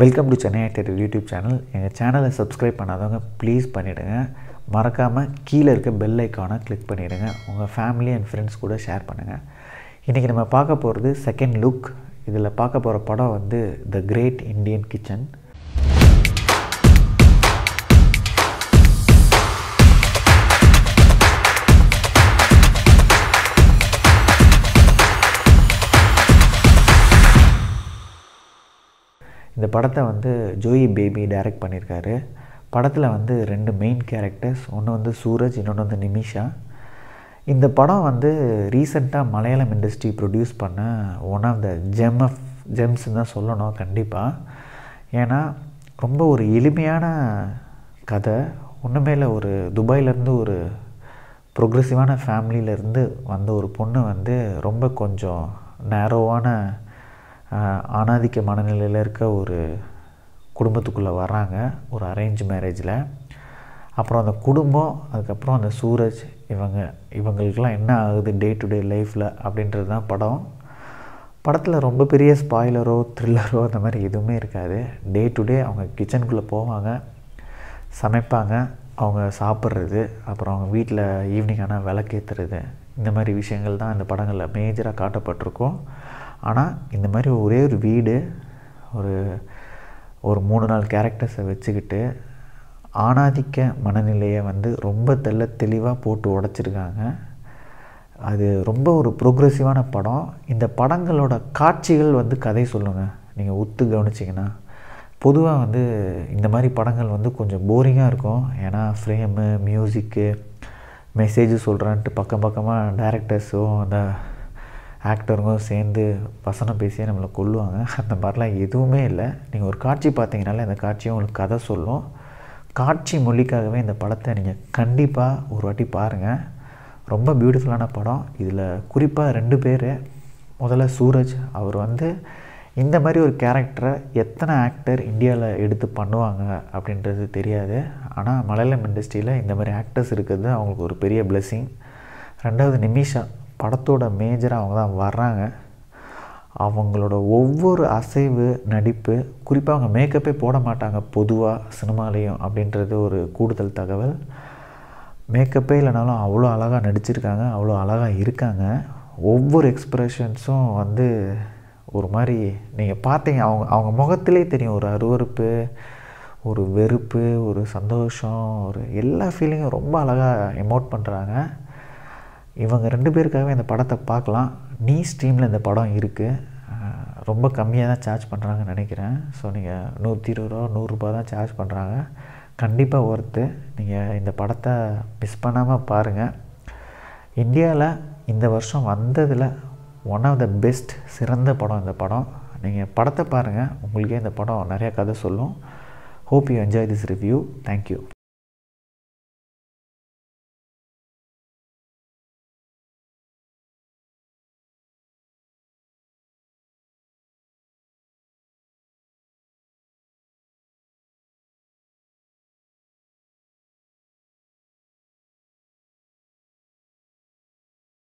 welcome to Chennai theatre YouTube channel எங்கள் சேனலை subscribe பண்ணாதவங்க ப்ளீஸ் பண்ணிவிடுங்க மறக்காமல் கீழே இருக்க பெல் ஐக்கானை கிளிக் பண்ணிவிடுங்க உங்கள் ஃபேமிலி அண்ட் ஃப்ரெண்ட்ஸ் கூட ஷேர் பண்ணுங்கள் இன்றைக்கி நம்ம பார்க்க போகிறது செகண்ட் லுக் இதில் பார்க்க போகிற படம் வந்து த கிரேட் இண்டியன் கிச்சன் இந்த படத்தை வந்து ஜோயி பேபி டைரக்ட் பண்ணியிருக்காரு படத்தில் வந்து ரெண்டு மெயின் கேரக்டர்ஸ் ஒன்று வந்து சூரஜ் இன்னொன்று வந்து நிமிஷா இந்த படம் வந்து ரீசெண்டாக மலையாளம் இண்டஸ்ட்ரி ப்ரொடியூஸ் பண்ண one of the gem of ஜெம்ஸ்ன்னு தான் சொல்லணும் கண்டிப்பாக ஏன்னா ரொம்ப ஒரு எளிமையான கதை ஒன்றுமே இல்லை ஒரு துபாயிலேருந்து ஒரு ப்ரொக்ரெசிவான ஃபேமிலியிலேருந்து வந்த ஒரு பொண்ணு வந்து ரொம்ப கொஞ்சம் நேரோவான ஆணாதிக்க மனநிலையில் இருக்க ஒரு குடும்பத்துக்குள்ளே வராங்க ஒரு அரேஞ்ச் மேரேஜில் அப்புறம் அந்த குடும்பம் அதுக்கப்புறம் அந்த சூரஜ் இவங்க இவங்களுக்கெல்லாம் என்ன ஆகுது டே டு டே லைஃப்பில் அப்படின்றது தான் படம் படத்தில் ரொம்ப பெரிய ஸ்பாய்லரோ த்ரில்லரோ அந்த மாதிரி எதுவுமே இருக்காது டே டு டே அவங்க கிச்சனுக்குள்ளே போவாங்க சமைப்பாங்க அவங்க சாப்பிட்றது அப்புறம் அவங்க வீட்டில் ஈவினிங் ஆனால் விளக்கேற்றுறது இந்த மாதிரி விஷயங்கள் தான் இந்த படங்களில் மேஜராக காட்டப்பட்டிருக்கும் ஆனால் இந்த மாதிரி ஒரே ஒரு வீடு ஒரு ஒரு மூணு நாள் கேரக்டர்ஸை வச்சுக்கிட்டு ஆணாதிக்க மனநிலையை வந்து ரொம்ப தெல்ல தெளிவாக போட்டு உடச்சிருக்காங்க அது ரொம்ப ஒரு ப்ரோக்ரெசிவான படம் இந்த படங்களோட காட்சிகள் வந்து கதை சொல்லுங்கள் நீங்கள் ஒத்து கவனிச்சிங்கன்னா பொதுவாக வந்து இந்த மாதிரி படங்கள் வந்து கொஞ்சம் போரிங்காக இருக்கும் ஏன்னா ஃப்ரேமு மியூசிக்கு மெசேஜ் சொல்கிறான்ட்டு பக்கம் பக்கமாக டேரக்டர்ஸும் அந்த ஆக்டருங்க சேர்ந்து வசனம் பேசி நம்மளை கொல்லுவாங்க அந்த மாதிரிலாம் எதுவுமே இல்லை நீங்கள் ஒரு காட்சி பார்த்தீங்கனாலே அந்த காட்சியும் உங்களுக்கு கதை சொல்லும் காட்சி மொழிக்காகவே இந்த படத்தை நீங்கள் கண்டிப்பாக ஒரு வாட்டி பாருங்கள் ரொம்ப பியூட்டிஃபுல்லான படம் இதில் குறிப்பாக ரெண்டு பேர் முதல்ல சூரஜ் அவர் வந்து இந்த மாதிரி ஒரு கேரக்டரை எத்தனை ஆக்டர் இந்தியாவில் எடுத்து பண்ணுவாங்க அப்படின்றது தெரியாது ஆனால் மலையாளம் இண்டஸ்ட்ரியில் இந்த மாதிரி ஆக்டர்ஸ் இருக்கிறது அவங்களுக்கு ஒரு பெரிய பிளெஸ்ஸிங் ரெண்டாவது நிமிஷா படத்தோட மேஜராக அவங்க தான் வர்றாங்க அவங்களோட ஒவ்வொரு அசைவு நடிப்பு குறிப்பாக அவங்க மேக்கப்பே போட மாட்டாங்க பொதுவாக சினிமாலேயும் அப்படின்றது ஒரு கூடுதல் தகவல் மேக்கப்பே இல்லைனாலும் அவ்வளோ அழகாக நடிச்சிருக்காங்க அவ்வளோ அழகாக இருக்காங்க ஒவ்வொரு எக்ஸ்ப்ரெஷன்ஸும் வந்து ஒரு மாதிரி நீங்கள் பார்த்தீங்க அவங்க அவங்க முகத்திலே தெரியும் ஒரு அருவறுப்பு ஒரு வெறுப்பு ஒரு சந்தோஷம் ஒரு எல்லா ஃபீலிங்கும் ரொம்ப அழகாக எமோட் பண்ணுறாங்க இவங்க ரெண்டு பேருக்காகவே இந்த படத்தை பார்க்கலாம் நீ ஸ்ட்ரீமில் இந்த படம் இருக்குது ரொம்ப கம்மியாக தான் சார்ஜ் பண்ணுறாங்கன்னு நினைக்கிறேன் ஸோ நீங்கள் நூற்றி இருபது ரூபா நூறுரூபா தான் சார்ஜ் பண்ணுறாங்க கண்டிப்பாக ஒர்த்து நீங்கள் இந்த படத்தை மிஸ் பண்ணாமல் பாருங்கள் இந்தியாவில் இந்த வருஷம் வந்ததில் ஒன் ஆஃப் த பெஸ்ட் சிறந்த படம் இந்த படம் நீங்கள் படத்தை பாருங்கள் உங்களுக்கே இந்த படம் நிறையா கதை சொல்லும் hope you enjoy this review thank you